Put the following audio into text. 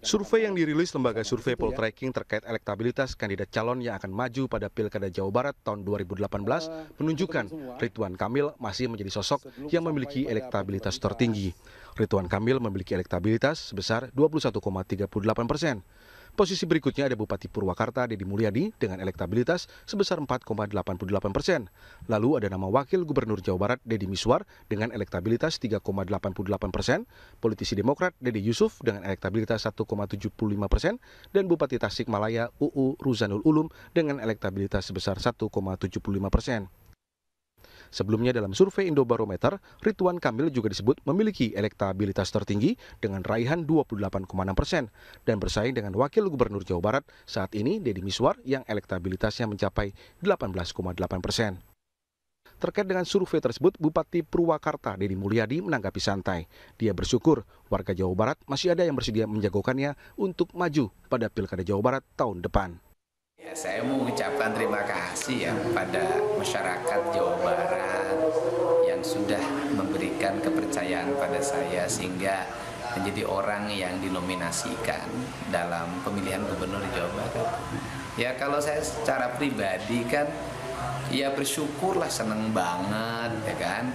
Survei yang dirilis Lembaga Survei gitu ya. Poltreking terkait elektabilitas kandidat calon yang akan maju pada Pilkada Jawa Barat tahun 2018 eh, menunjukkan Ridwan Kamil masih menjadi sosok yang memiliki elektabilitas tertinggi. Ridwan Kamil memiliki elektabilitas sebesar 21,38 persen posisi berikutnya ada Bupati Purwakarta Deddy Mulyadi dengan elektabilitas sebesar 4,88 persen. Lalu ada nama Wakil Gubernur Jawa Barat Deddy Miswar dengan elektabilitas 3,88 persen, politisi Demokrat Deddy Yusuf dengan elektabilitas 1,75 persen, dan Bupati Tasikmalaya UU Ruzanul Ulum dengan elektabilitas sebesar 1,75 persen. Sebelumnya dalam survei Indobarometer, Ridwan Kamil juga disebut memiliki elektabilitas tertinggi dengan raihan 28,6 persen dan bersaing dengan Wakil Gubernur Jawa Barat saat ini Deddy Miswar yang elektabilitasnya mencapai 18,8 persen. Terkait dengan survei tersebut, Bupati Purwakarta Deddy Mulyadi menanggapi santai. Dia bersyukur warga Jawa Barat masih ada yang bersedia menjagokannya untuk maju pada Pilkada Jawa Barat tahun depan. Ya, saya mau mengucapkan terima kasih ya pada masyarakat Jawa Barat sudah memberikan kepercayaan pada saya sehingga menjadi orang yang dinominasikan dalam pemilihan gubernur Jawa Barat. Ya kalau saya secara pribadi kan ya bersyukurlah seneng banget ya kan